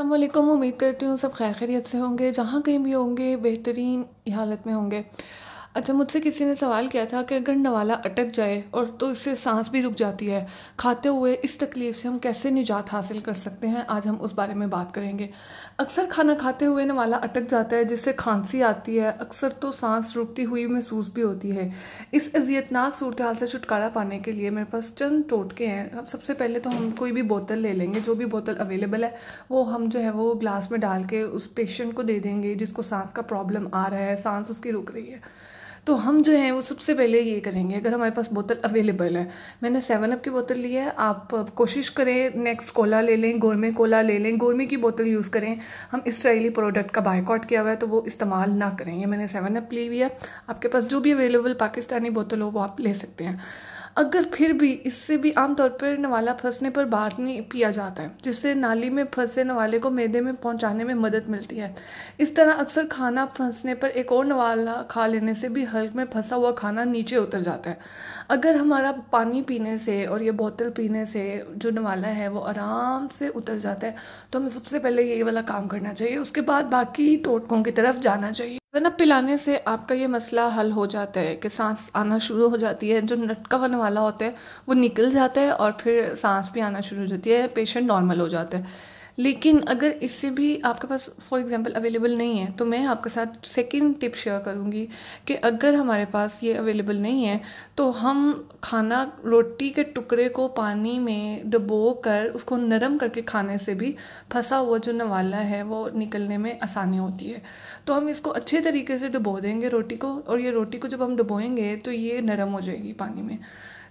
अल्लाम उम्मीद करती हूँ सब खैर खैरियत से होंगे जहाँ कहीं भी होंगे बेहतरीन हालत में होंगे अच्छा मुझसे किसी ने सवाल किया था कि अगर नवाला अटक जाए और तो इससे सांस भी रुक जाती है खाते हुए इस तकलीफ़ से हम कैसे निजात हासिल कर सकते हैं आज हम उस बारे में बात करेंगे अक्सर खाना खाते हुए नवाला अटक जाता है जिससे खांसी आती है अक्सर तो सांस रुकती हुई महसूस भी होती है इस अजियतनाक सूरत हाल से छुटकारा पाने के लिए मेरे पास चंद टोटके हैं अब सबसे पहले तो हम कोई भी बोतल ले लेंगे जो भी बोतल अवेलेबल है वो हम जो है वो ग्लास में डाल के उस पेशेंट को दे देंगे जिसको सांस का प्रॉब्लम आ रहा है सांस उसकी रुक रही है तो हम जो है वो सबसे पहले ये करेंगे अगर हमारे पास बोतल अवेलेबल है मैंने सेवन अप की बोतल ली है आप कोशिश करें नेक्स्ट कोला ले लें गोरमे कोला ले लें गोरमे की बोतल यूज़ करें हम इसराइली प्रोडक्ट का बायकॉट किया हुआ है तो वो इस्तेमाल ना करें ये मैंने सेवन अप ली हुई है आपके पास जो भी अवेलेबल पाकिस्तानी बोतल हो वो आप ले सकते हैं अगर फिर भी इससे भी आमतौर पर नवाला फंसने पर नहीं पिया जाता है जिससे नाली में फंसे नवाले को मैदे में पहुंचाने में मदद मिलती है इस तरह अक्सर खाना फंसने पर एक और नवाला खा लेने से भी हल्क में फंसा हुआ खाना नीचे उतर जाता है अगर हमारा पानी पीने से और ये बोतल पीने से जो नवाला है वो आराम से उतर जाता है तो हमें सबसे पहले यही वाला काम करना चाहिए उसके बाद बाकी टोटकों की तरफ जाना चाहिए वरना पिलाने से आपका ये मसला हल हो जाता है कि सांस आना शुरू हो जाती है जो वन वाला होता है वो निकल जाता है और फिर सांस भी आना शुरू हो जाती है पेशेंट नॉर्मल हो जाता है लेकिन अगर इससे भी आपके पास फॉर एग्जांपल अवेलेबल नहीं है तो मैं आपके साथ सेकंड टिप शेयर करूँगी कि अगर हमारे पास ये अवेलेबल नहीं है तो हम खाना रोटी के टुकड़े को पानी में डुबो कर उसको नरम करके खाने से भी फंसा हुआ जो नवाला है वो निकलने में आसानी होती है तो हम इसको अच्छे तरीके से डुबो देंगे रोटी को और ये रोटी को जब हम डुबोएंगे तो ये नरम हो जाएगी पानी में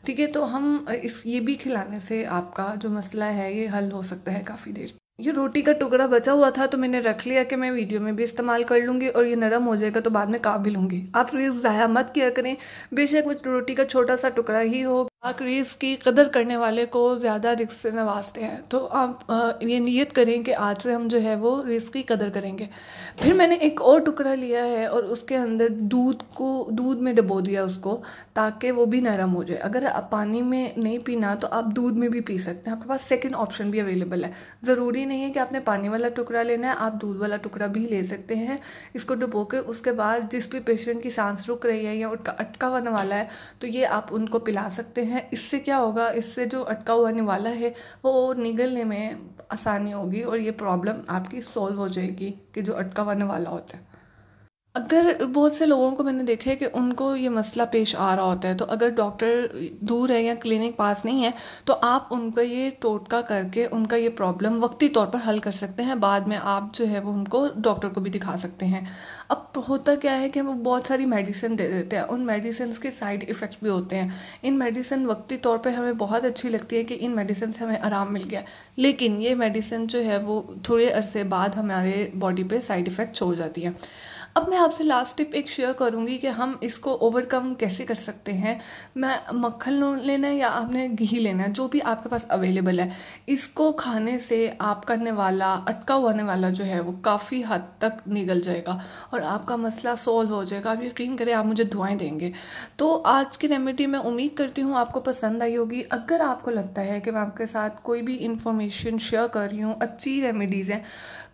ठीक है तो हम इस ये भी खिलाने से आपका जो मसला है ये हल हो सकता है काफ़ी देर ये रोटी का टुकड़ा बचा हुआ था तो मैंने रख लिया कि मैं वीडियो में भी इस्तेमाल कर लूँगी और ये नरम हो जाएगा तो बाद में काबिल होंगी आप प्लीज़ ज़ाया मत किया करें बेशक रोटी का छोटा सा टुकड़ा ही हो क्रीज की कदर करने वाले को ज़्यादा रिस्क से नवाजते हैं तो आप ये नियत करें कि आज से हम जो है वो रिस्क की कदर करेंगे फिर मैंने एक और टुकड़ा लिया है और उसके अंदर दूध को दूध में डबो दिया उसको ताकि वो भी नरम हो जाए अगर आप पानी में नहीं पीना तो आप दूध में भी पी सकते हैं आपके पास सेकेंड ऑप्शन भी अवेलेबल है ज़रूरी नहीं है कि आपने पानी वाला टुकड़ा लेना है आप दूध वाला टुकड़ा भी ले सकते हैं इसको डुबो के उसके बाद जिस भी पेशेंट की सांस रुक रही है या उनका अटका होने वाला है तो ये आप उनको पिला सकते हैं हैं इससे क्या होगा इससे जो अटका हुआ निवाला है वो निगलने में आसानी होगी और ये प्रॉब्लम आपकी सॉल्व हो जाएगी कि जो अटका हुआ निवाला होता है अगर बहुत से लोगों को मैंने देखा है कि उनको ये मसला पेश आ रहा होता है तो अगर डॉक्टर दूर है या क्लिनिक पास नहीं है तो आप उनका ये टोटका करके उनका ये प्रॉब्लम वक्ती तौर पर हल कर सकते हैं बाद में आप जो है वो उनको डॉक्टर को भी दिखा सकते हैं अब होता क्या है कि हम बहुत सारी मेडिसिन दे देते हैं उन मेडिसिन के साइड इफ़ेक्ट भी होते हैं इन मेडिसिन वक्ती तौर पर हमें बहुत अच्छी लगती है कि इन मेडिसिन से हमें आराम मिल गया लेकिन ये मेडिसिन जो है वो थोड़े अरसे बाद हमारे बॉडी पर साइड इफ़ेक्ट छोड़ जाती है अब मैं आपसे लास्ट टिप एक शेयर करूँगी कि हम इसको ओवरकम कैसे कर सकते हैं मैं मक्खन लेना है या आपने घी लेना है जो भी आपके पास अवेलेबल है इसको खाने से आपका निवाला अटका हुआ निवाला जो है वो काफ़ी हद तक निकल जाएगा और आपका मसला सॉल्व हो जाएगा आप यकीन करें आप मुझे दुआएं देंगे तो आज की रेमेडी मैं उम्मीद करती हूँ आपको पसंद आई होगी अगर आपको लगता है कि मैं आपके साथ कोई भी इन्फॉर्मेशन शेयर कर रही हूँ अच्छी रेमेडीज़ हैं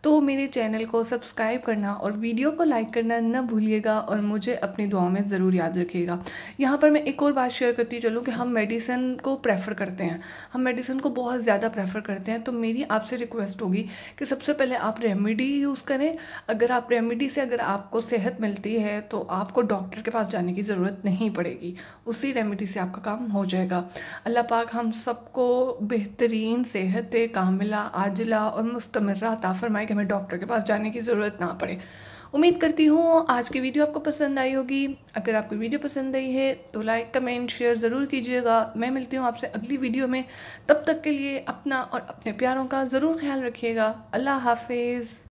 तो मेरे चैनल को सब्सक्राइब करना और वीडियो को लाइक करना ना भूलिएगा और मुझे अपनी दुआ में ज़रूर याद रखिएगा यहाँ पर मैं एक और बात शेयर करती चलूँ कि हम मेडिसिन को प्रेफर करते हैं हम मेडिसिन को बहुत ज़्यादा प्रेफर करते हैं तो मेरी आपसे रिक्वेस्ट होगी कि सबसे पहले आप रेमेडी यूज़ करें अगर आप रेमेडी से अगर आपको सेहत मिलती है तो आपको डॉक्टर के पास जाने की ज़रूरत नहीं पड़ेगी उसी रेमेडी से आपका काम हो जाएगा अल्लाह पाक हम सबको बेहतरीन सेहत कामिला आजिला और मुस्तमर्रा ताफरमाए कि हमें डॉक्टर के पास जाने की ज़रूरत ना पड़े उम्मीद करती हूँ आज की वीडियो आपको पसंद आई होगी अगर आपको वीडियो पसंद आई है तो लाइक कमेंट शेयर ज़रूर कीजिएगा मैं मिलती हूँ आपसे अगली वीडियो में तब तक के लिए अपना और अपने प्यारों का ज़रूर ख्याल रखिएगा अल्लाह हाफिज़